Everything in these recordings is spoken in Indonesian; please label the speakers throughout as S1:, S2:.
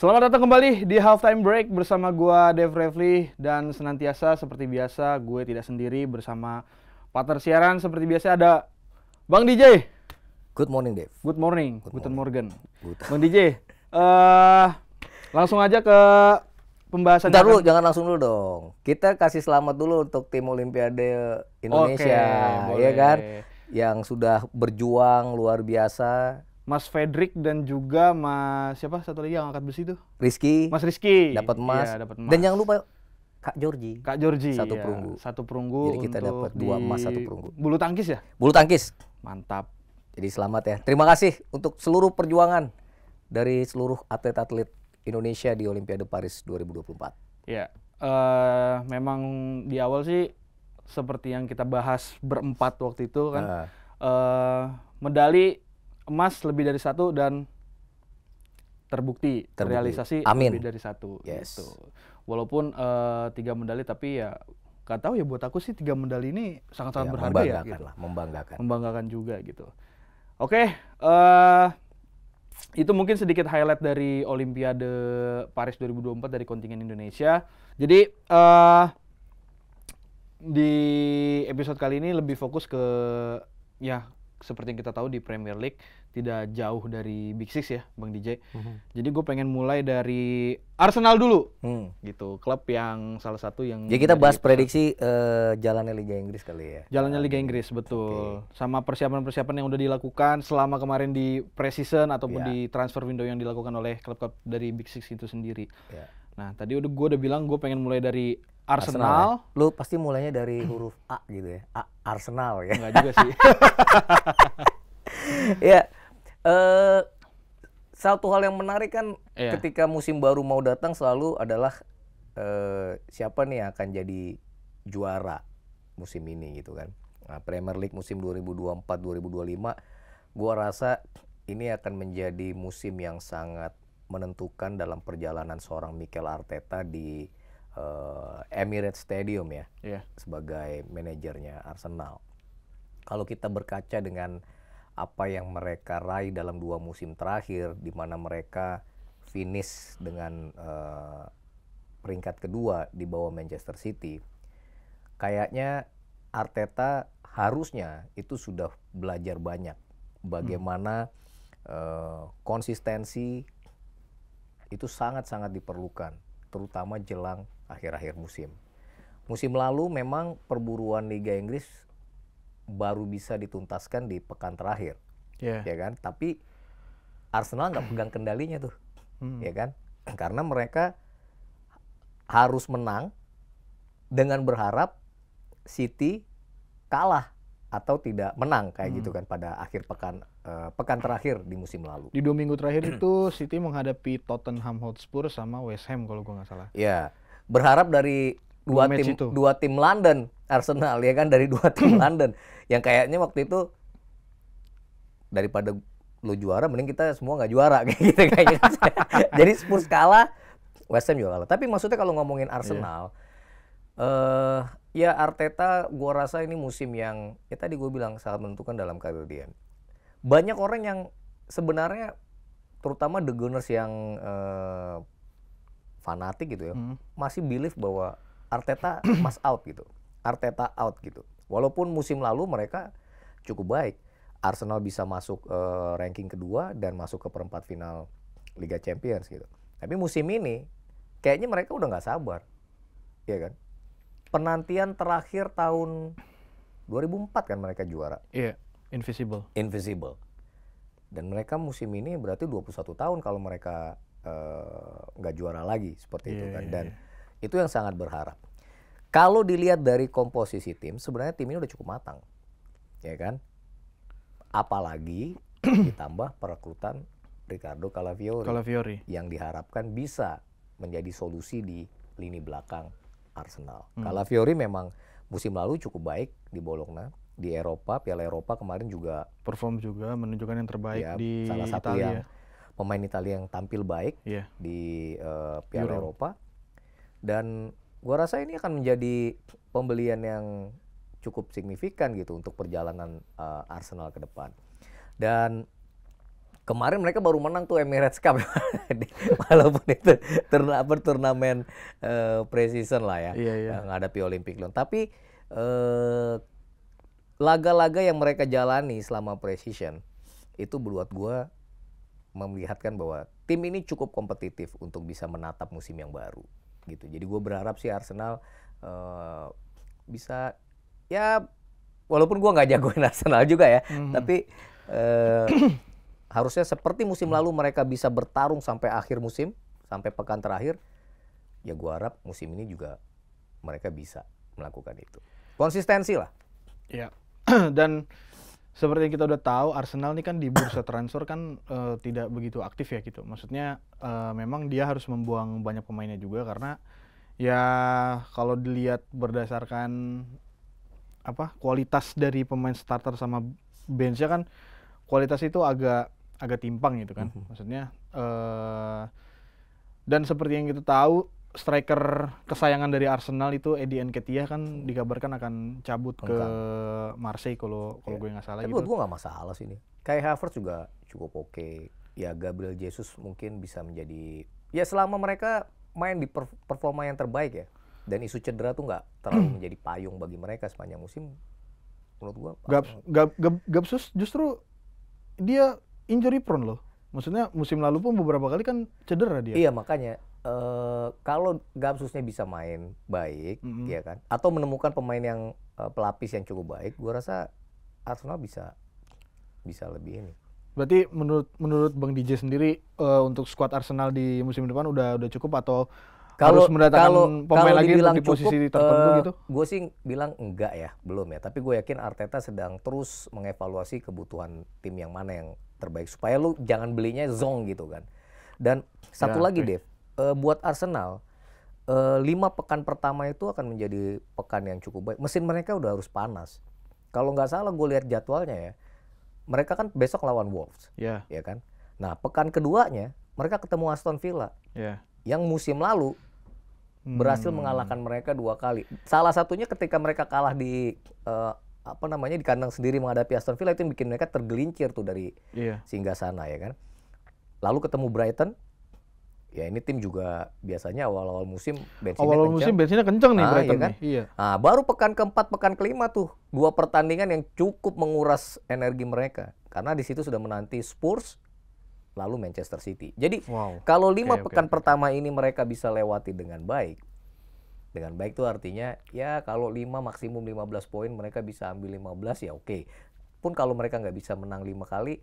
S1: Selamat datang kembali di Halftime Break bersama gue Dev Refli dan senantiasa seperti biasa gue tidak sendiri bersama partner siaran seperti biasa ada Bang DJ. Good morning Dev. Good morning. Good Guten morning. Morgan. Good. Bang DJ. Uh, eh, langsung aja ke pembahasan. Bentar dulu, jangan
S2: langsung dulu dong. Kita kasih selamat dulu untuk tim Olimpiade Indonesia, okay, iya kan? boleh. kan? Yang sudah berjuang luar biasa
S1: Mas Fredrik dan juga Mas siapa satu lagi yang angkat besi itu? Rizky. Mas Rizky. Dapat iya, emas. Ya, Dan jangan lupa Kak Georgi. Kak Georgi. Satu ya. perunggu. Satu perunggu. Jadi kita dapat dua emas satu perunggu. Bulu
S2: tangkis ya? Bulu tangkis. Mantap. Jadi selamat ya. Terima kasih untuk seluruh perjuangan dari seluruh atlet-atlet Indonesia di Olimpiade Paris 2024.
S1: Ya, uh, memang di awal sih seperti yang kita bahas berempat waktu itu kan uh. Uh, medali emas lebih dari satu dan terbukti, terbukti. realisasi Amin. lebih dari satu. Yes. Gitu. Walaupun uh, tiga medali tapi ya gak tahu ya buat aku sih tiga medali ini sangat-sangat ya, berharga ya. Gitu. Lah, membanggakan. Membanggakan juga gitu. Oke, okay, uh, eh, itu mungkin sedikit highlight dari Olimpiade Paris 2024 dari kontingen Indonesia. Jadi uh, di episode kali ini lebih fokus ke ya seperti yang kita tahu di Premier League tidak jauh dari Big Six ya, Bang DJ. Mm-hmm. Jadi gue pengen mulai dari Arsenal dulu, mm. gitu. Klub yang salah satu yang. Jadi ya, kita bahas prediksi uh, jalannya Liga Inggris kali ya. Jalannya Liga Inggris betul. Okay. Sama persiapan-persiapan yang udah dilakukan selama kemarin di preseason ataupun yeah. di transfer window yang dilakukan oleh klub-klub dari Big Six itu sendiri. Yeah. Nah, tadi udah gue udah bilang gue pengen mulai dari Arsenal. Arsenal ya. Ya. Lu pasti mulainya dari huruf A gitu ya. A Arsenal ya. Enggak juga sih. Iya.
S2: Eh satu hal yang menarik kan yeah. ketika musim baru mau datang selalu adalah uh, siapa nih yang akan jadi juara musim ini gitu kan. Nah, Premier League musim 2024 2025 gua rasa ini akan menjadi musim yang sangat menentukan dalam perjalanan seorang Mikel Arteta di uh, Emirates Stadium ya yeah. sebagai manajernya Arsenal. Kalau kita berkaca dengan apa yang mereka raih dalam dua musim terakhir di mana mereka finish dengan uh, peringkat kedua di bawah Manchester City. Kayaknya Arteta harusnya itu sudah belajar banyak bagaimana hmm. uh, konsistensi itu sangat-sangat diperlukan, terutama jelang akhir-akhir musim. Musim lalu memang perburuan Liga Inggris baru bisa dituntaskan di pekan terakhir, yeah. ya kan? Tapi Arsenal nggak pegang kendalinya tuh, hmm. ya kan? Karena mereka harus menang dengan berharap City kalah atau tidak menang kayak gitu hmm. gitu kan pada akhir pekan uh, pekan terakhir
S1: di musim lalu. Di dua minggu terakhir itu City menghadapi Tottenham Hotspur sama West Ham kalau gue nggak salah. Ya berharap dari dua, dua tim itu. dua tim London Arsenal ya kan
S2: dari dua tim London yang kayaknya waktu itu daripada lu juara mending kita semua nggak juara kayak gitu kayaknya. Jadi Spurs kalah, West Ham juga kalah. Tapi maksudnya kalau ngomongin Arsenal yeah. Iya ya Arteta gua rasa ini musim yang ya tadi gue bilang sangat menentukan dalam karir dia banyak orang yang sebenarnya terutama the Gunners yang eh, fanatik gitu ya hmm. masih believe bahwa Arteta mas out gitu Arteta out gitu walaupun musim lalu mereka cukup baik Arsenal bisa masuk uh, ranking kedua dan masuk ke perempat final Liga Champions gitu tapi musim ini kayaknya mereka udah nggak sabar ya kan penantian terakhir tahun 2004 kan mereka juara. Iya, yeah, Invisible. Invisible. Dan mereka musim ini berarti 21 tahun kalau mereka eh, nggak uh, juara lagi seperti yeah, itu iya, kan. Iya, Dan yeah. itu yang sangat berharap. Kalau dilihat dari komposisi tim, sebenarnya tim ini udah cukup matang. Ya kan? Apalagi ditambah perekrutan Ricardo Calafiori, Calafiori yang diharapkan bisa menjadi solusi di lini belakang Arsenal. Hmm. Fiori memang musim lalu cukup baik di Bologna di Eropa Piala Eropa kemarin juga
S1: perform juga menunjukkan yang terbaik ya, di salah satu Italia. yang
S2: pemain Italia yang tampil baik yeah. di uh, Piala Euro. Eropa dan gua rasa ini akan menjadi pembelian yang cukup signifikan gitu untuk perjalanan uh, Arsenal ke depan dan kemarin mereka baru menang tuh Emirates Cup walaupun itu turna turnamen uh, pre-season lah ya yeah, iya, iya. yeah. ngadapi Olympic Lyon tapi eh, laga-laga uh, yang mereka jalani selama pre-season itu buat gue, memperlihatkan bahwa tim ini cukup kompetitif untuk bisa menatap musim yang baru gitu jadi gue berharap sih Arsenal uh, bisa ya walaupun gue nggak jagoin Arsenal juga ya mm. tapi harusnya seperti musim hmm. lalu mereka bisa bertarung sampai akhir musim, sampai pekan terakhir. Ya gua harap musim ini juga mereka bisa melakukan itu.
S1: Konsistensi lah. Ya. Dan seperti yang kita udah tahu Arsenal ini kan di bursa transfer kan uh, tidak begitu aktif ya gitu. Maksudnya uh, memang dia harus membuang banyak pemainnya juga karena ya kalau dilihat berdasarkan apa kualitas dari pemain starter sama benchnya kan kualitas itu agak agak timpang gitu kan. Mm Maksudnya uh, dan seperti yang kita tahu striker kesayangan dari Arsenal itu Eddie Nketiah kan hmm. dikabarkan akan cabut ke Marseille kalau kalau yeah. gue nggak salah Tapi gitu. gue nggak
S2: masalah sih ini. Kai Havertz juga cukup oke. Okay. Ya Gabriel Jesus mungkin bisa menjadi ya selama mereka main di performa yang terbaik ya. Dan isu cedera tuh nggak terlalu menjadi payung bagi mereka sepanjang musim. Menurut gue.
S1: gab, justru dia injury prone loh. Maksudnya musim lalu pun beberapa kali kan cedera dia. Iya
S2: makanya uh, kalau Gamsusnya bisa main baik, mm -hmm. ya kan, atau menemukan pemain yang uh, pelapis yang cukup baik, gua rasa Arsenal bisa bisa lebih ini.
S1: Berarti menurut menurut Bang DJ sendiri uh, untuk skuad Arsenal di musim depan udah udah cukup atau kalau, harus mendatangkan kalau, pemain kalo lagi di posisi cukup, tertentu uh, gitu?
S2: Gue sih bilang enggak ya, belum ya. Tapi gue yakin Arteta sedang terus mengevaluasi kebutuhan tim yang mana yang terbaik supaya lu jangan belinya zong gitu kan. Dan satu ya, lagi Dev, uh, buat Arsenal uh, lima pekan pertama itu akan menjadi pekan yang cukup baik. Mesin mereka udah harus panas. Kalau nggak salah gue lihat jadwalnya ya, mereka kan besok lawan Wolves, ya ya kan. Nah pekan keduanya mereka ketemu Aston Villa, ya. yang musim lalu berhasil hmm. mengalahkan mereka dua kali. Salah satunya ketika mereka kalah di uh, apa namanya di kandang sendiri menghadapi Aston Villa itu yang bikin mereka tergelincir tuh dari yeah. singgah sana ya kan. Lalu ketemu Brighton, ya ini tim juga biasanya awal-awal musim bensinnya awal, -awal kencang. musim bensinnya kencang nih nah, Brighton ya kan? nih. Iya. Nah, baru pekan keempat, pekan kelima tuh dua pertandingan yang cukup menguras energi mereka karena di situ sudah menanti Spurs lalu Manchester City. Jadi wow. kalau lima okay, pekan okay. pertama ini mereka bisa lewati dengan baik, dengan baik itu artinya ya kalau 5 maksimum 15 poin mereka bisa ambil 15 ya oke. Okay. Pun kalau mereka nggak bisa menang 5 kali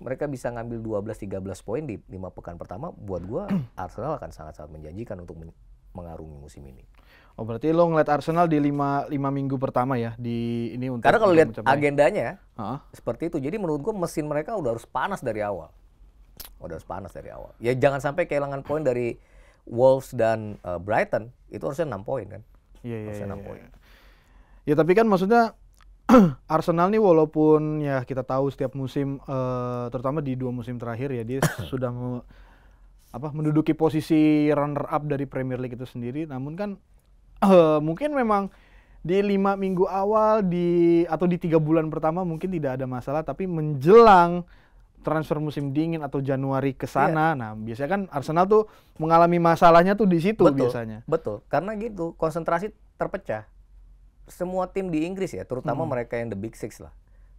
S2: mereka bisa ngambil 12-13 poin di 5 pekan pertama buat gua Arsenal akan sangat-sangat menjanjikan untuk men
S1: mengarungi musim ini. Oh berarti lo ngeliat Arsenal di lima, lima minggu pertama ya di ini untuk Karena kalau lihat
S2: agendanya uh -huh. seperti itu. Jadi menurut gua mesin mereka udah harus panas dari awal. Udah harus panas dari awal. Ya jangan sampai kehilangan poin dari Wolves dan uh, Brighton itu harusnya 6 poin kan.
S1: Iya iya. iya. enam iya, iya. Ya tapi kan maksudnya Arsenal nih walaupun ya kita tahu setiap musim uh, terutama di dua musim terakhir ya dia sudah me, apa menduduki posisi runner up dari Premier League itu sendiri namun kan uh, mungkin memang di lima minggu awal di atau di tiga bulan pertama mungkin tidak ada masalah tapi menjelang transfer musim dingin atau Januari ke iya. sana. Iya. Nah, biasanya kan Arsenal tuh mengalami masalahnya tuh di situ betul, biasanya. Betul. Karena gitu, konsentrasi terpecah. Semua tim di Inggris ya,
S2: terutama hmm. mereka yang the big six lah.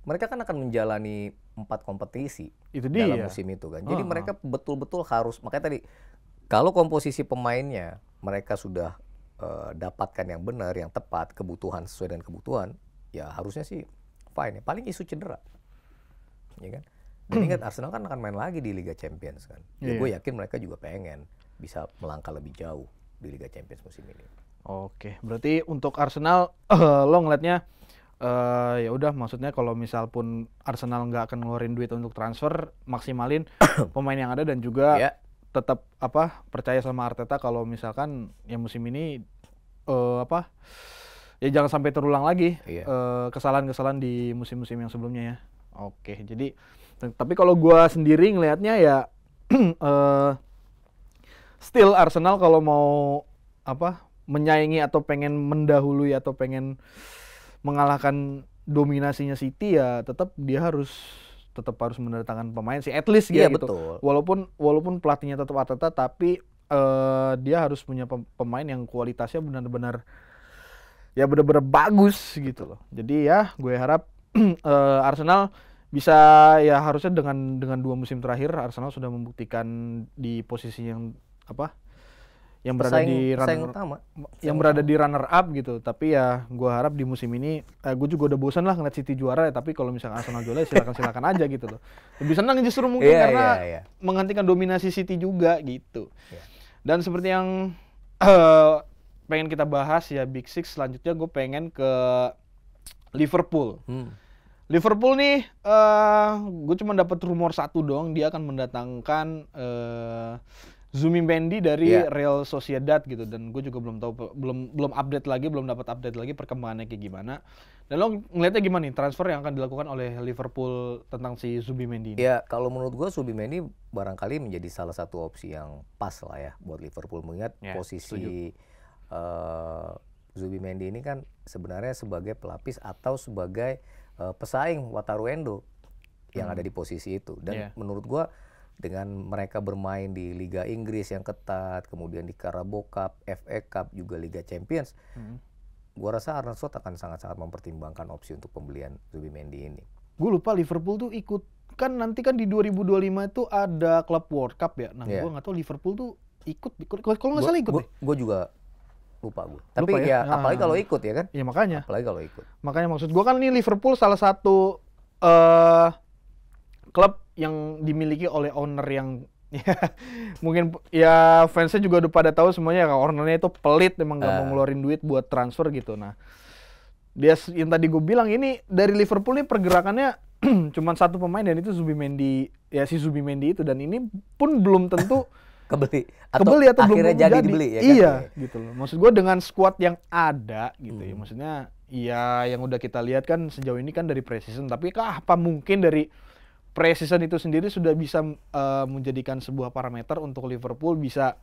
S2: Mereka kan akan menjalani empat kompetisi itu dia. dalam musim itu kan. Jadi uh -huh. mereka betul-betul harus makanya tadi kalau komposisi pemainnya mereka sudah uh, dapatkan yang benar, yang tepat, kebutuhan sesuai dengan kebutuhan, ya harusnya sih fine ya. Paling isu cedera. Ya kan? Dan hmm. ingat Arsenal kan akan main lagi di Liga Champions kan. Yeah. Iya. gue yakin mereka juga pengen bisa melangkah lebih jauh di Liga Champions musim ini.
S1: Oke, berarti untuk Arsenal uh, lo ngelihatnya uh, eh, ya udah maksudnya kalau misal pun Arsenal nggak akan ngeluarin duit untuk transfer maksimalin pemain yang ada dan juga yeah. tetap apa percaya sama Arteta kalau misalkan ya musim ini uh, apa ya jangan sampai terulang lagi yeah. Iya. uh, kesalahan-kesalahan di musim-musim yang sebelumnya ya. Oke, jadi tapi kalau gue sendiri ngelihatnya ya uh, still Arsenal kalau mau apa menyaingi atau pengen mendahului atau pengen mengalahkan dominasinya City ya tetap dia harus tetap harus mendatangkan pemain sih at least iya, gitu. Betul. Walaupun walaupun pelatihnya tetap Arteta tapi uh, dia harus punya pemain yang kualitasnya benar-benar ya benar-benar bagus gitu loh. Jadi ya gue harap uh, Arsenal bisa ya harusnya dengan dengan dua musim terakhir Arsenal sudah membuktikan di posisi yang apa yang berada saing, di runner saing utama. yang berada utama. di runner up gitu tapi ya gue harap di musim ini eh, gue juga udah bosan lah ngeliat City juara ya tapi kalau misalnya Arsenal juara ya silakan silakan aja gitu loh lebih senang justru mungkin yeah, karena yeah, yeah. menghentikan dominasi City juga gitu yeah. dan seperti yang uh, pengen kita bahas ya Big Six selanjutnya gue pengen ke Liverpool hmm Liverpool nih, uh, eh, gue cuma dapat rumor satu dong, dia akan mendatangkan uh, eh, Zumi Mendy dari yeah. Real Sociedad gitu, dan gue juga belum tahu, belum belum update lagi, belum dapat update lagi perkembangannya kayak gimana. Dan lo ngeliatnya gimana nih transfer yang akan dilakukan oleh Liverpool tentang si Zumi Mendy? Iya, Ya kalau menurut gue
S2: Zumi Mendy barangkali menjadi salah satu opsi yang pas lah ya buat Liverpool mengingat yeah, posisi. Uh, eh, Zubi Mendy ini kan sebenarnya sebagai pelapis atau sebagai uh, pesaing Wataru Endo yang hmm. ada di posisi itu. Dan yeah. menurut gue dengan mereka bermain di Liga Inggris yang ketat, kemudian di Carabao Cup, FA Cup, juga Liga Champions, hmm. gue rasa Arne Slot akan sangat-sangat mempertimbangkan opsi untuk pembelian Zubimendi ini.
S1: Gue lupa Liverpool tuh ikut kan nanti kan di 2025 itu ada Club World Cup ya. Nah, yeah. gue nggak tahu Liverpool tuh ikut, ikut kalau nggak salah ikut gua, deh. Gue juga lupa gue. Tapi lupa ya, ya nah. apalagi kalau ikut ya kan? Iya makanya. Apalagi kalau ikut. Makanya maksud gue kan ini Liverpool salah satu uh, klub yang dimiliki oleh owner yang ya, mungkin ya fansnya juga udah pada tahu semuanya kalau ya, ownernya itu pelit emang nggak uh. mau ah. ngeluarin duit buat transfer gitu. Nah dia yang tadi gue bilang ini dari Liverpool ini pergerakannya cuman satu pemain dan itu Zubi Mendy ya si Zubi Mendy itu dan ini pun belum tentu kebeli atau kebeli atau akhirnya belum jadi, dibeli ya kan? iya gitu loh maksud gue dengan squad yang ada gitu ya. hmm. ya maksudnya iya yang udah kita lihat kan sejauh ini kan dari precision tapi kah apa mungkin dari precision itu sendiri sudah bisa uh, menjadikan sebuah parameter untuk Liverpool bisa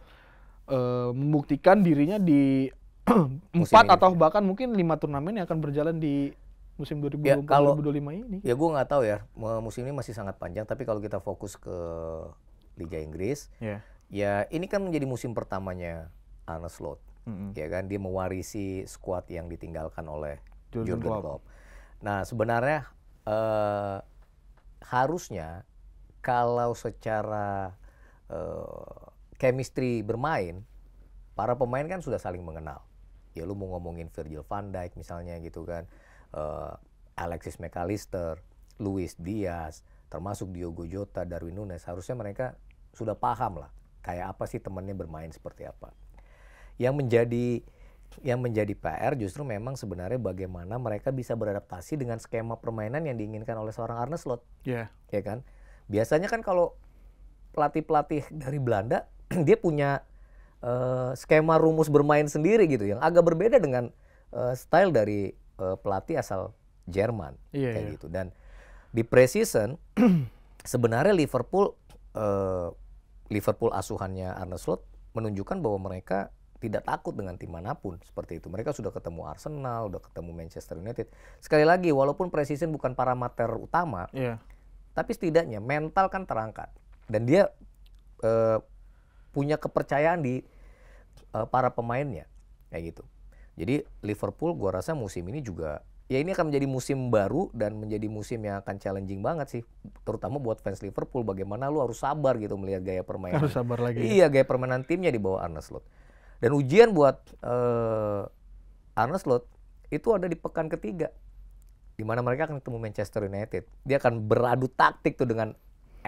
S1: uh, membuktikan dirinya di empat atau bahkan mungkin lima turnamen yang akan berjalan di musim 2020 ya, puluh lima ini. Ya
S2: gue nggak tahu ya, musim ini masih sangat panjang. Tapi kalau kita fokus ke Liga Inggris, yeah ya ini kan menjadi musim pertamanya Arne Slot. Mm -hmm. Ya kan dia mewarisi skuad yang ditinggalkan oleh Jurgen, Jurgen Klopp. Nah, sebenarnya uh, harusnya kalau secara uh, chemistry bermain para pemain kan sudah saling mengenal. Ya lu mau ngomongin Virgil van Dijk misalnya gitu kan. Uh, Alexis McAllister, Luis Diaz, termasuk Diogo Jota, Darwin Nunes harusnya mereka sudah paham lah kayak apa sih temennya bermain seperti apa. Yang menjadi yang menjadi PR justru memang sebenarnya bagaimana mereka bisa beradaptasi dengan skema permainan yang diinginkan oleh seorang Arne Slot. Iya. Yeah. Ya kan? Biasanya kan kalau pelatih-pelatih dari Belanda dia punya uh, skema rumus bermain sendiri gitu yang agak berbeda dengan uh, style dari uh, pelatih asal Jerman yeah, kayak yeah. gitu dan di preseason sebenarnya Liverpool uh, Liverpool asuhannya Arne Slot menunjukkan bahwa mereka tidak takut dengan tim manapun seperti itu. Mereka sudah ketemu Arsenal, sudah ketemu Manchester United. Sekali lagi, walaupun precision bukan parameter utama, yeah. tapi setidaknya mental kan terangkat dan dia eh, punya kepercayaan di eh, para pemainnya kayak gitu. Jadi Liverpool, gua rasa musim ini juga ya ini akan menjadi musim baru dan menjadi musim yang akan challenging banget sih terutama buat fans Liverpool bagaimana lu harus sabar gitu melihat gaya permainan harus sabar lagi iya gaya permainan timnya di bawah Arne Slot dan ujian buat uh, Arne Slot itu ada di pekan ketiga di mana mereka akan ketemu Manchester United dia akan beradu taktik tuh dengan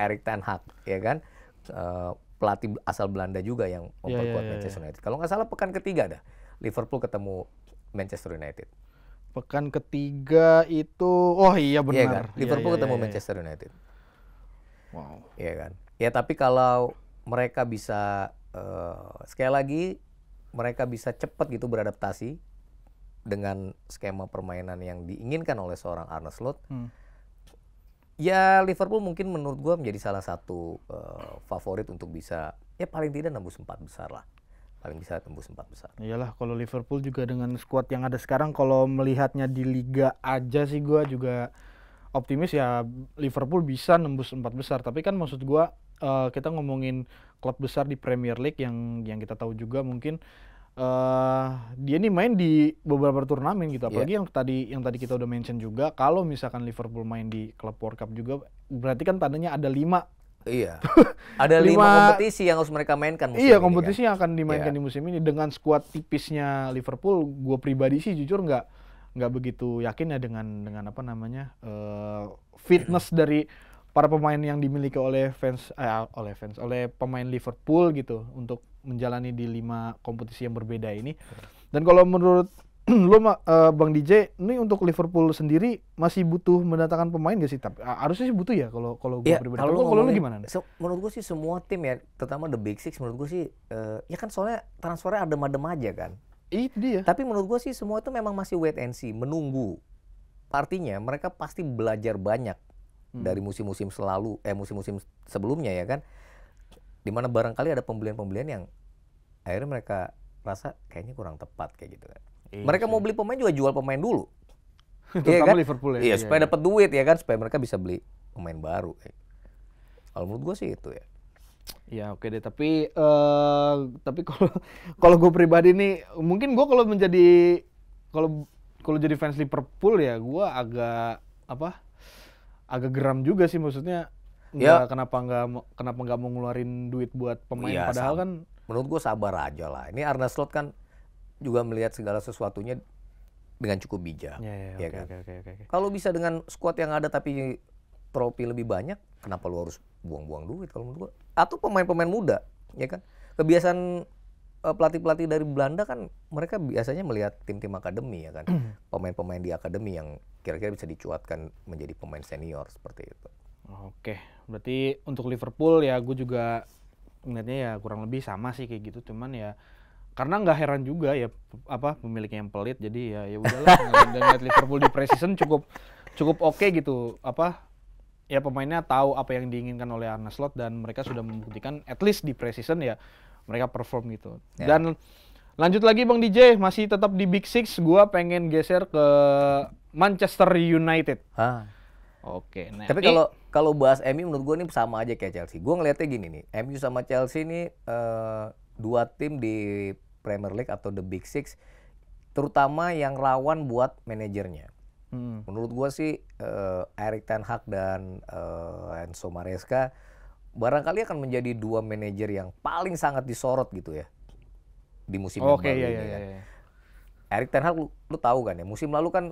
S2: Erik ten Hag ya kan uh, pelatih asal Belanda juga yang iya, iya, memperkuat yeah, yeah, yeah, Manchester United kalau nggak salah pekan ketiga dah Liverpool ketemu Manchester United
S1: Pekan ketiga itu, oh iya, iya benar. Kan? Iya kan? Liverpool iya, ketemu iya, iya, Manchester United.
S2: Wow. Iya kan. Ya tapi kalau mereka bisa uh, sekali lagi mereka bisa cepat gitu beradaptasi dengan skema permainan yang diinginkan oleh seorang Arne Slot. Hmm. Ya Liverpool mungkin menurut gua menjadi salah satu uh, favorit untuk bisa ya paling tidak nembus empat besar lah paling bisa tembus empat
S1: besar. Iyalah kalau Liverpool juga dengan skuad yang ada sekarang kalau melihatnya di liga aja sih gua juga optimis ya Liverpool bisa nembus empat besar tapi kan maksud gua uh, kita ngomongin klub besar di Premier League yang yang kita tahu juga mungkin uh, dia ini main di beberapa turnamen gitu iya. apalagi yeah. yang tadi yang tadi kita udah mention juga kalau misalkan Liverpool main di klub World Cup juga berarti kan tandanya ada lima Iya. Ada lima, kompetisi
S2: yang harus mereka mainkan musim Iya, ini kompetisi
S1: kan? yang akan dimainkan yeah. di musim ini dengan skuad tipisnya Liverpool, gue pribadi sih jujur nggak nggak begitu yakin ya dengan dengan apa namanya uh, fitness dari para pemain yang dimiliki oleh fans eh, oleh fans oleh pemain Liverpool gitu untuk menjalani di lima kompetisi yang berbeda ini. Iya. Dan kalau menurut Hmm, lo uh, Bang DJ ini untuk Liverpool sendiri masih butuh mendatangkan pemain gak sih? Tapi harusnya sih butuh ya kalau kalau gue ya, pribadi. Kalau kalau lo gimana?
S2: Se- menurut gue sih semua tim ya, terutama the big six menurut gue sih uh, ya kan soalnya transfernya adem-adem aja kan. Itu dia. Tapi menurut gue sih semua itu memang masih wait and see, menunggu. Artinya mereka pasti belajar banyak hmm. dari musim-musim selalu eh musim-musim sebelumnya ya kan. Dimana barangkali ada pembelian-pembelian yang akhirnya mereka rasa kayaknya kurang tepat kayak gitu kan Iya mereka mau beli pemain juga jual pemain dulu. iya kan? Liverpool ya. Iya, iya, supaya iya. dapat duit ya kan supaya mereka bisa beli pemain baru. Ya. Kalau menurut gue sih
S1: itu ya. Ya oke okay deh tapi uh, tapi kalau kalau gue pribadi nih mungkin gue kalau menjadi kalau kalau jadi fans Liverpool ya gue agak apa agak geram juga sih maksudnya ya. kenapa nggak kenapa nggak mau ngeluarin duit buat pemain ya, padahal kan menurut gue sabar aja lah ini Arne Slot kan
S2: juga melihat segala sesuatunya dengan cukup bijak. Ya, ya, ya kan? okay, okay, okay, Kalau bisa dengan squad yang ada tapi trofi lebih banyak, kenapa lu harus buang-buang duit kalau menurut gua? Atau pemain-pemain muda, ya kan? Kebiasaan eh, pelatih-pelatih dari Belanda kan mereka biasanya melihat tim-tim akademi ya kan. Hmm. Pemain-pemain di akademi yang kira-kira bisa dicuatkan menjadi pemain senior seperti itu.
S1: Oke, berarti untuk Liverpool ya gue juga ngeliatnya ya kurang lebih sama sih kayak gitu, cuman ya karena nggak heran juga ya apa pemiliknya yang pelit jadi ya ya udahlah dan lihat Liverpool di preseason cukup cukup oke okay gitu apa ya pemainnya tahu apa yang diinginkan oleh Arne Slot dan mereka sudah membuktikan at least di preseason ya mereka perform gitu yeah. dan lanjut lagi Bang DJ masih tetap di Big Six gua pengen geser ke Manchester United ah. Oke. Nah, Tapi kalau kalau bahas MU menurut gue ini sama aja kayak Chelsea. Gue
S2: ngelihatnya gini nih, MU sama Chelsea ini uh, dua tim di Premier League atau the Big Six, terutama yang rawan buat manajernya. Hmm. Menurut gue sih uh, Erik Ten Hag dan uh, Enzo Maresca barangkali akan menjadi dua manajer yang paling sangat disorot gitu ya di musim okay, lalu. Iya iya, kan. iya, iya, iya. Kan. Erik Ten Hag lu, lu tahu kan ya musim lalu kan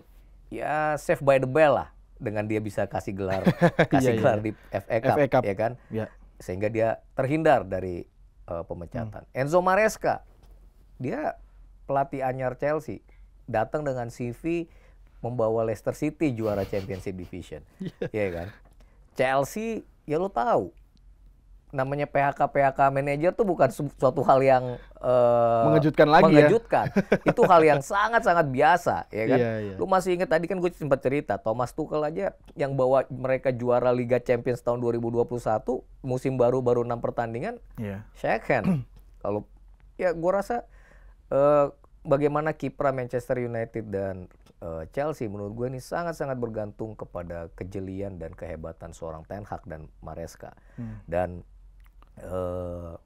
S2: ya save by the bell lah dengan dia bisa kasih gelar kasih iya, iya, gelar iya. di FA Cup, FA Cup ya kan. yeah. Sehingga dia terhindar dari uh, pemecatan. Hmm. Enzo Maresca dia pelatih anyar Chelsea datang dengan CV membawa Leicester City juara Championship Division. Iya yeah. kan? Chelsea ya lo tahu namanya PHK PHK manager tuh bukan suatu hal yang uh, mengejutkan lagi ya. mengejutkan. ya. Itu hal yang sangat-sangat biasa ya kan. Yeah, yeah. Lu masih ingat tadi kan gue sempat cerita Thomas Tuchel aja yang bawa mereka juara Liga Champions tahun 2021 musim baru baru enam pertandingan. Yeah. Shaken. Kalau ya gue rasa Eh, bagaimana kiprah Manchester United dan uh, Chelsea menurut gue ini sangat-sangat bergantung kepada kejelian dan kehebatan seorang Ten Hag dan Maresca. Hmm. Dan uh,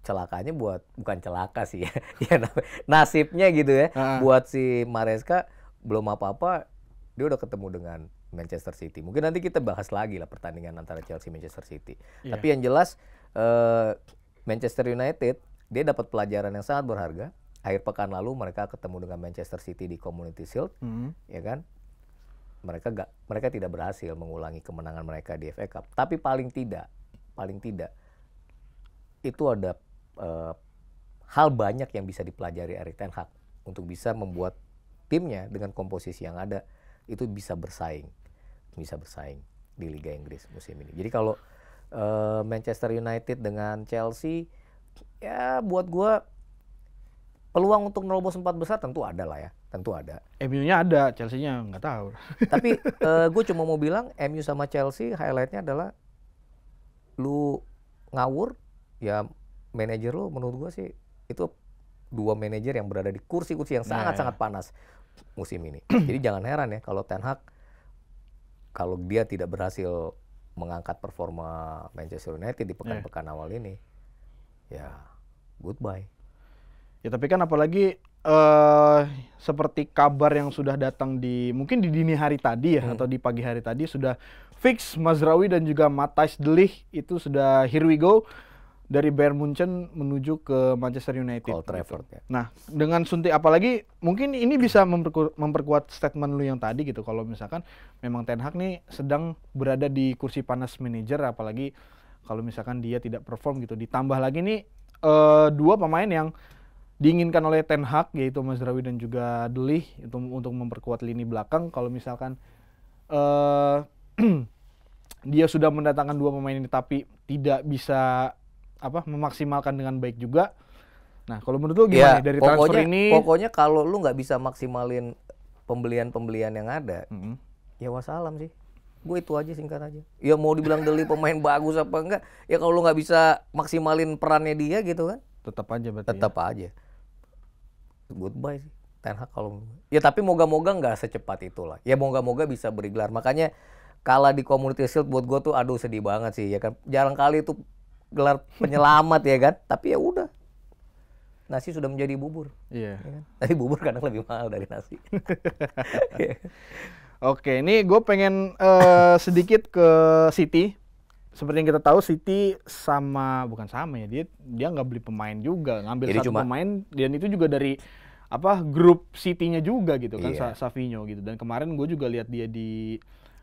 S2: celakanya buat bukan celaka sih ya, ya nasibnya gitu ya uh-huh. buat si Maresca belum apa-apa dia udah ketemu dengan Manchester City. Mungkin nanti kita bahas lagi lah pertandingan antara Chelsea Manchester City. Yeah. Tapi yang jelas uh, Manchester United dia dapat pelajaran yang sangat berharga. Akhir pekan lalu mereka ketemu dengan Manchester City di Community Shield, hmm. ya kan? Mereka gak, mereka tidak berhasil mengulangi kemenangan mereka di FA Cup. Tapi paling tidak, paling tidak itu ada uh, hal banyak yang bisa dipelajari Erik Ten Hag untuk bisa membuat timnya dengan komposisi yang ada itu bisa bersaing, bisa bersaing di Liga Inggris musim ini. Jadi kalau uh, Manchester United dengan Chelsea ya buat gue peluang untuk nerobos empat besar tentu ada lah ya tentu ada.
S1: MU-nya ada, Chelsea-nya nggak
S2: tahu. Tapi uh, eh, gue cuma mau bilang MU sama Chelsea highlightnya adalah lu ngawur, ya manajer lu menurut gue sih itu dua manajer yang berada di kursi-kursi yang nah, sangat-sangat nah, panas musim ini. Jadi jangan heran ya kalau Ten Hag kalau dia tidak berhasil mengangkat performa Manchester United di pekan-pekan iya. awal ini, ya goodbye.
S1: Ya tapi kan apalagi uh, seperti kabar yang sudah datang di mungkin di dini hari tadi ya hmm. atau di pagi hari tadi sudah fix Mazrawi dan juga Matais Delih itu sudah here we go dari Bayern Munchen menuju ke Manchester United. Old Trafford gitu. ya. Nah, dengan suntik apalagi mungkin ini bisa memperku memperkuat statement lu yang tadi gitu kalau misalkan memang Ten Hag nih sedang berada di kursi panas manajer apalagi kalau misalkan dia tidak perform gitu. Ditambah lagi nih uh, dua pemain yang diinginkan oleh Ten Hag yaitu Mazraoui dan juga Delih itu untuk memperkuat lini belakang kalau misalkan uh, dia sudah mendatangkan dua pemain ini tapi tidak bisa apa memaksimalkan dengan baik juga. Nah, kalau menurut lu gimana ya, dari pokoknya, transfer ini? Pokoknya kalau lu nggak
S2: bisa maksimalin
S1: pembelian-pembelian yang ada,
S2: mm -hmm. ya wassalam sih gue itu aja singkat aja ya mau dibilang Deli pemain bagus apa enggak ya kalau lu nggak bisa maksimalin perannya dia gitu kan tetap aja berarti ya. tetap ya. aja goodbye sih Ten Hag kalau ya tapi moga-moga nggak secepat itulah ya moga-moga bisa beri gelar makanya kalah di Community Shield buat gue tuh aduh sedih banget sih ya kan jarang kali itu gelar penyelamat ya kan tapi ya udah nasi sudah
S1: menjadi bubur. Iya. Yeah. Kan? Tapi bubur kadang lebih mahal dari nasi. Oke, ini gue pengen uh, sedikit ke City. Seperti yang kita tahu, City sama bukan sama ya dia dia nggak beli pemain juga, ngambil Jadi satu cuma, pemain dan itu juga dari apa grup City-nya juga gitu kan yeah. Savinho gitu. Dan kemarin gue juga lihat dia di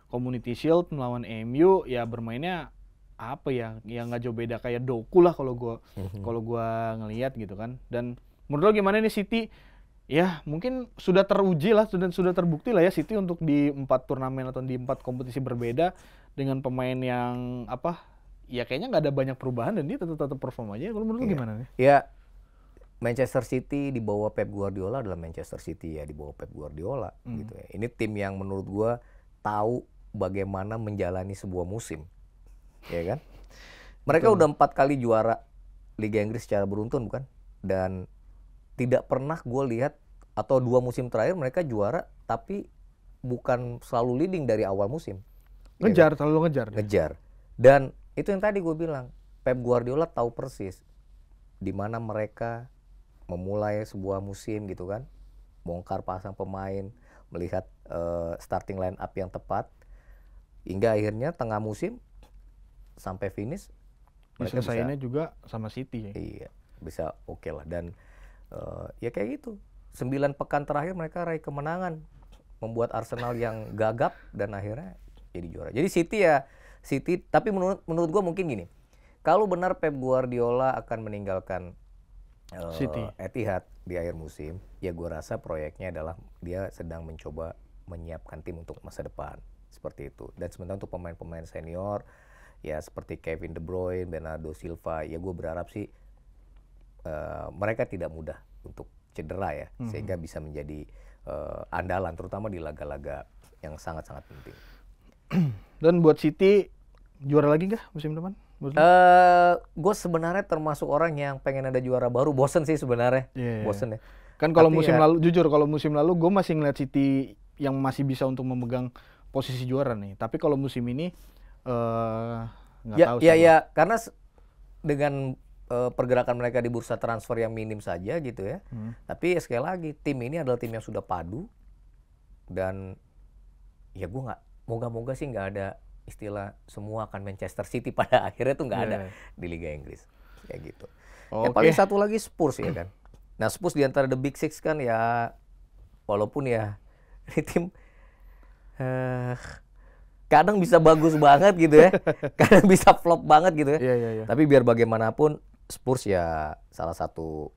S1: Community Shield melawan MU ya bermainnya apa ya yang nggak jauh beda kayak Doku lah kalau gue mhm. kalau gue ngelihat gitu kan. Dan menurut lo gimana nih City? ya mungkin sudah teruji lah sudah sudah terbukti lah ya City untuk di empat turnamen atau di empat kompetisi berbeda dengan pemain yang apa ya kayaknya nggak ada banyak perubahan dan dia tetap tetap perform aja kalau menurut yeah. gimana nih
S2: ya Manchester City di bawah Pep Guardiola adalah Manchester City ya di bawah Pep Guardiola mm. gitu ya ini tim yang menurut gua tahu bagaimana menjalani sebuah musim ya kan mereka Betul. udah empat kali juara Liga Inggris secara beruntun bukan dan tidak pernah gue lihat atau dua musim terakhir mereka juara tapi bukan selalu leading dari awal musim. Iya kan? Ngejar, ya terlalu ngejar. Ngejar. Dan itu yang tadi gue bilang, Pep Guardiola tahu persis di mana mereka memulai sebuah musim gitu kan, bongkar pasang pemain, melihat uh, starting line up yang tepat, hingga akhirnya tengah musim sampai finish. Mereka bisa, juga sama City. Ya? Iya, bisa oke okay lah dan uh, ya kayak gitu. Sembilan pekan terakhir mereka raih kemenangan, membuat Arsenal yang gagap dan akhirnya jadi juara. Jadi City ya City, tapi menurut menurut gue mungkin gini, kalau benar Pep Guardiola akan meninggalkan uh, City. Etihad di akhir musim, ya gue rasa proyeknya adalah dia sedang mencoba menyiapkan tim untuk masa depan seperti itu. Dan sementara untuk pemain-pemain senior, ya seperti Kevin De Bruyne, Bernardo Silva, ya gue berharap sih Eh, mereka tidak mudah untuk cedera ya, hmm. sehingga bisa menjadi uh, andalan terutama di laga-laga yang sangat-sangat penting.
S1: Dan buat City juara lagi nggak musim depan? Uh, eh, gue sebenarnya termasuk orang yang pengen ada juara baru. Bosen sih sebenarnya, yeah. Iya, iya. bosen ya. Kan kalau musim ya, lalu, jujur kalau musim lalu gue masih ngeliat City yang masih bisa untuk memegang posisi juara nih. Tapi kalau musim ini nggak uh, ya, tahu. ya, ya.
S2: Karena dengan uh, pergerakan mereka di bursa transfer yang minim saja gitu ya. Hmm. Tapi sekali lagi tim ini adalah tim yang sudah padu dan ya gue nggak moga-moga sih nggak ada istilah semua akan Manchester City pada akhirnya tuh nggak yeah. ada iya. di Liga Inggris gitu. ya gitu. Okay. Yang paling satu lagi Spurs ya kan. Nah Spurs di antara the Big Six kan ya walaupun ya ini tim eh, kadang bisa bagus banget gitu ya, kadang bisa flop banget gitu ya. Yeah, yeah, yeah. Tapi biar bagaimanapun Spurs ya salah satu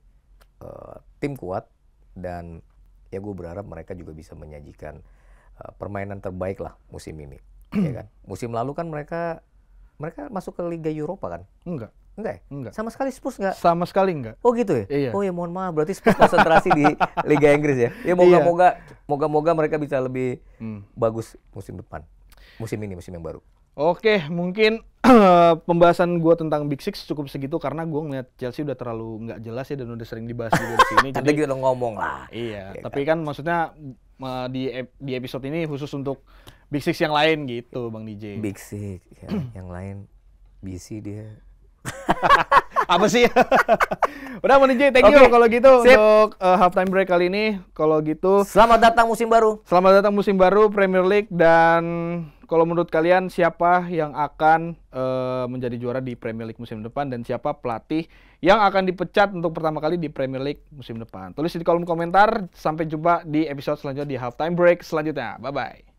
S2: uh, tim kuat dan ya gue berharap mereka juga bisa menyajikan uh, permainan terbaik lah musim ini ya kan musim lalu kan mereka mereka masuk ke Liga Eropa kan enggak Enggak ya? Enggak. Sama sekali Spurs enggak? Sama sekali enggak. Oh gitu ya? Iya. Oh ya mohon maaf, berarti Spurs konsentrasi di Liga Inggris ya? Ya moga-moga, iya. moga-moga mereka bisa lebih hmm. bagus musim depan. Musim ini, musim yang baru.
S1: Oke, mungkin eh, pembahasan gue tentang Big Six cukup segitu karena gue ngeliat Chelsea udah terlalu nggak jelas ya dan udah sering dibahas juga di sini. Jadi kita ngomong lah. Iya, okay, iya tapi kan, kan maksudnya eh, di di episode ini khusus untuk Big Six yang lain gitu, Bang DJ. Big Six, ya, yang lain busy dia. apa sih? Udah menuju, thank you kalau gitu Sip. untuk uh, halftime break kali ini. Kalau gitu Selamat datang musim baru. Selamat datang musim baru Premier League dan kalau menurut kalian siapa yang akan uh, menjadi juara di Premier League musim depan dan siapa pelatih yang akan dipecat untuk pertama kali di Premier League musim depan? Tulis di kolom komentar. Sampai jumpa di episode selanjutnya di halftime break selanjutnya. Bye bye.